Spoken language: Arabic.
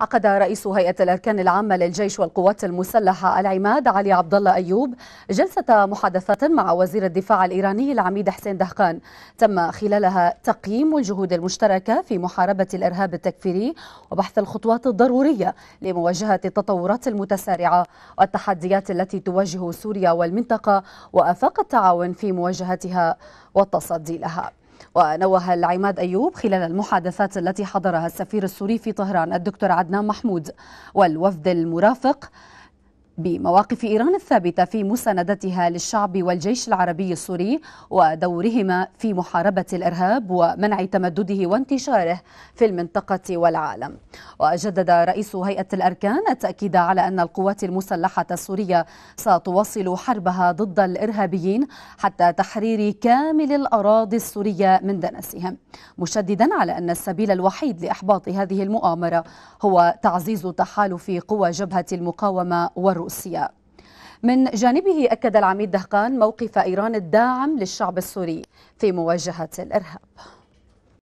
عقد رئيس هيئة الأركان العامة للجيش والقوات المسلحة العماد علي عبد الله أيوب جلسة محادثات مع وزير الدفاع الإيراني العميد حسين دهقان تم خلالها تقييم الجهود المشتركة في محاربة الإرهاب التكفيري وبحث الخطوات الضرورية لمواجهة التطورات المتسارعة والتحديات التي تواجه سوريا والمنطقة وآفاق التعاون في مواجهتها والتصدي لها ونوه العماد أيوب خلال المحادثات التي حضرها السفير السوري في طهران الدكتور عدنان محمود والوفد المرافق بمواقف إيران الثابتة في مساندتها للشعب والجيش العربي السوري ودورهما في محاربة الإرهاب ومنع تمدده وانتشاره في المنطقة والعالم وجدد رئيس هيئة الأركان التأكيد على أن القوات المسلحة السورية ستواصل حربها ضد الإرهابيين حتى تحرير كامل الأراضي السورية من دنسهم مشددا على أن السبيل الوحيد لإحباط هذه المؤامرة هو تعزيز تحالف قوى جبهة المقاومة والرؤية روسيا من جانبه أكد العميد دهقان موقف إيران الداعم للشعب السوري في مواجهة الإرهاب